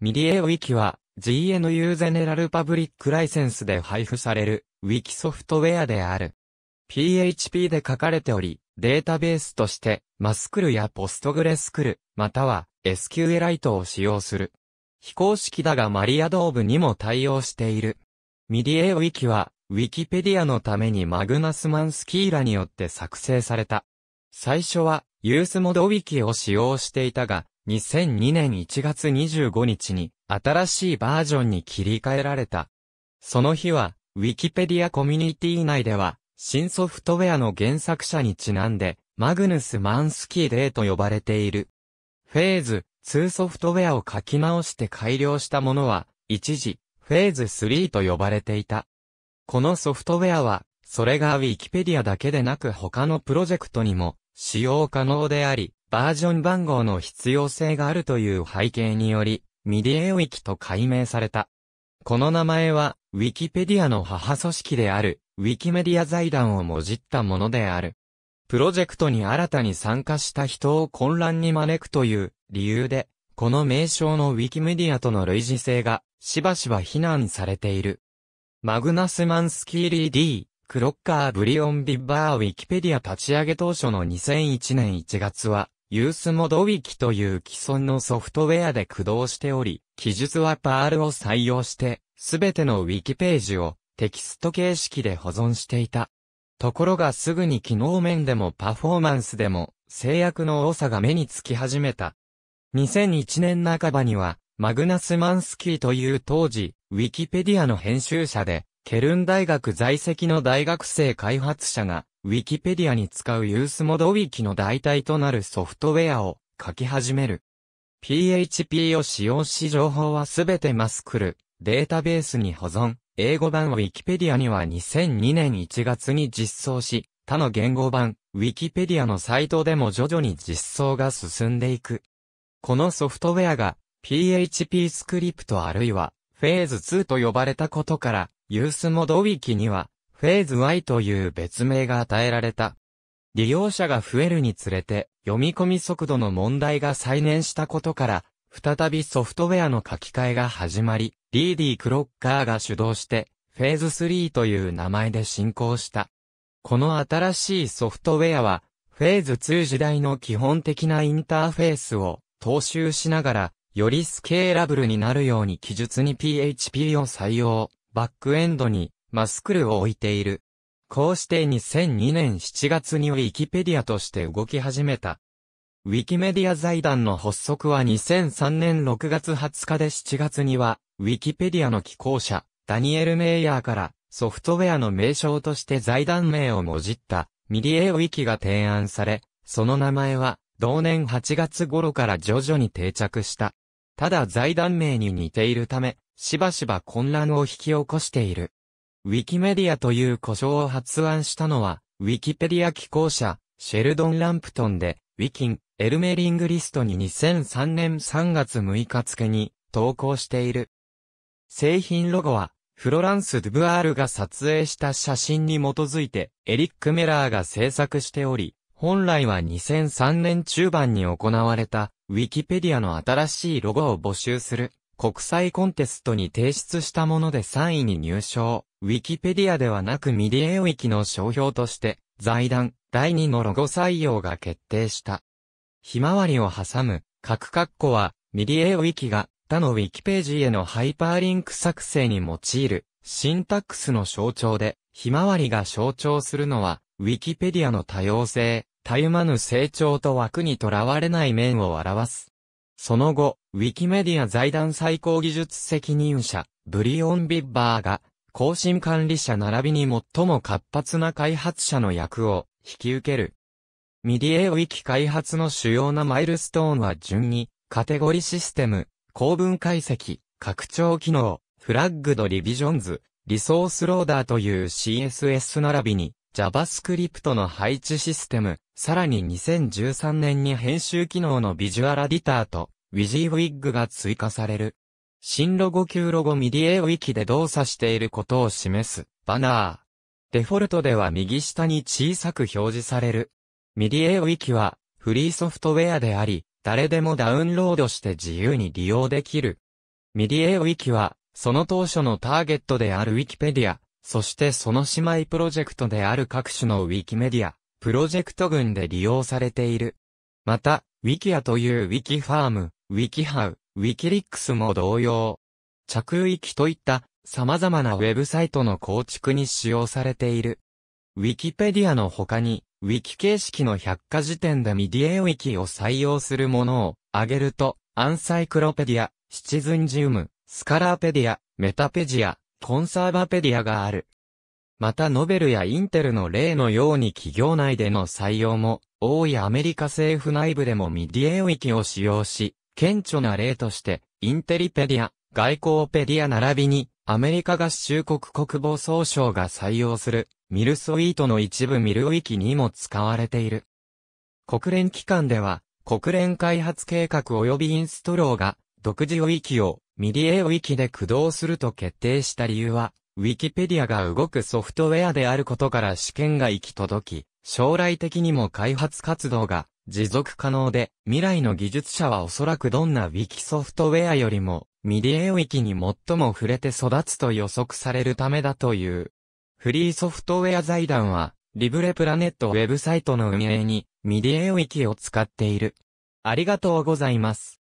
ミディエウィキは GNU ゼネラルパブリックライセンスで配布されるウィキソフトウェアである。PHP で書かれており、データベースとしてマスクルやポストグレスクル、または SQLite を使用する。非公式だがマリアドーブにも対応している。ミディエウィキは、ウィキペディアのためにマグナスマンスキーラによって作成された。最初は、ユースモドウィキを使用していたが、2002年1月25日に新しいバージョンに切り替えられた。その日は、ウィキペディアコミュニティ内では、新ソフトウェアの原作者にちなんで、マグヌス・マンスキー・デーと呼ばれている。フェーズ2ソフトウェアを書き直して改良したものは、一時、フェーズ3と呼ばれていた。このソフトウェアは、それが Wikipedia だけでなく他のプロジェクトにも使用可能であり、バージョン番号の必要性があるという背景により、ミディエウィキと改名された。この名前は、ウィキペディアの母組織である、ウィキメディア財団をもじったものである。プロジェクトに新たに参加した人を混乱に招くという理由で、この名称のウィキメディアとの類似性がしばしば非難されている。マグナス・マンスキーリー D、クロッカー・ブリオン・ビッバーウィキペディア立ち上げ当初の2001年1月は、ユースモドウィキという既存のソフトウェアで駆動しており、記述はパールを採用して、すべてのウィキページをテキスト形式で保存していた。ところがすぐに機能面でもパフォーマンスでも制約の多さが目につき始めた。2001年半ばには、マグナスマンスキーという当時、ウィキペディアの編集者で、ケルン大学在籍の大学生開発者が、ウィキペディアに使うユースモドウィキの代替となるソフトウェアを書き始める。PHP を使用し情報はすべてマスクル、データベースに保存。英語版ウィキペディアには2002年1月に実装し、他の言語版ウィキペディアのサイトでも徐々に実装が進んでいく。このソフトウェアが PHP スクリプトあるいはフェーズ2と呼ばれたことから、ユースモドウィキにはフェーズ Y という別名が与えられた。利用者が増えるにつれて、読み込み速度の問題が再燃したことから、再びソフトウェアの書き換えが始まり、リーディー・クロッカーが主導して、フェーズ3という名前で進行した。この新しいソフトウェアは、フェーズ2時代の基本的なインターフェースを踏襲しながら、よりスケーラブルになるように記述に PHP を採用、バックエンドにマスクルを置いている。こうして2002年7月にウィキペディアとして動き始めた。ウィキメディア財団の発足は2003年6月20日で7月には、ウィキペディアの寄稿者、ダニエル・メイヤーからソフトウェアの名称として財団名をもじったミリエウィキが提案され、その名前は同年8月頃から徐々に定着した。ただ財団名に似ているため、しばしば混乱を引き起こしている。ウィキメディアという呼称を発案したのは、ウィキペディア寄稿者、シェルドン・ランプトンで、ウィキン、エルメリングリストに2003年3月6日付に投稿している。製品ロゴは、フロランス・ドゥブアールが撮影した写真に基づいて、エリック・メラーが制作しており、本来は2003年中盤に行われた、ウィキペディアの新しいロゴを募集する、国際コンテストに提出したもので3位に入賞。ウィキペディアではなくミディエウィキの商標として、財団、第2のロゴ採用が決定した。ひまわりを挟む、各括弧は、ミディエウィキが、他のウィキページへのハイパーリンク作成に用いる、シンタックスの象徴で、ひまわりが象徴するのは、ウィキペディアの多様性、たゆまぬ成長と枠にとらわれない面を表す。その後、ウィキメディア財団最高技術責任者、ブリオン・ビッバーが、更新管理者並びに最も活発な開発者の役を引き受ける。ミディエウィキ開発の主要なマイルストーンは順に、カテゴリシステム、構文解析、拡張機能、フラッグドリビジョンズ、リソースローダーという CSS 並びに JavaScript の配置システム、さらに2013年に編集機能のビジュアルエディターと w ジーウ w ッ g が追加される。新ロゴ旧ロゴミディエウィキで動作していることを示すバナー。デフォルトでは右下に小さく表示される。ミディエウィキはフリーソフトウェアであり、誰でもダウンロードして自由に利用できる。ミディエウィキはその当初のターゲットであるウィキペディア、そしてその姉妹プロジェクトである各種のウィキメディア、プロジェクト群で利用されている。また、ウィキアというウィキファーム、ウィキハウ、ウィキリックスも同様、着域といった様々なウェブサイトの構築に使用されている。ウィキペディアの他に、ウィキ形式の百科事典でミディエウィキを採用するものを挙げると、アンサイクロペディア、シチズンジウム、スカラーペディア、メタペジア、コンサーバペディアがある。またノベルやインテルの例のように企業内での採用も、多いアメリカ政府内部でもミディエウィキを使用し、顕著な例として、インテリペディア、外交ペディア並びに、アメリカ合衆国国防総省が採用する、ミルソイートの一部ミルウィキにも使われている。国連機関では、国連開発計画及びインストローが、独自ウィキを、ミリエウィキで駆動すると決定した理由は、ウィキペディアが動くソフトウェアであることから試験が行き届き、将来的にも開発活動が持続可能で、未来の技術者はおそらくどんなウィキソフトウェアよりも、ミディエウィに最も触れて育つと予測されるためだという。フリーソフトウェア財団は、リブレプラネットウェブサイトの運営に、ミディエウィを使っている。ありがとうございます。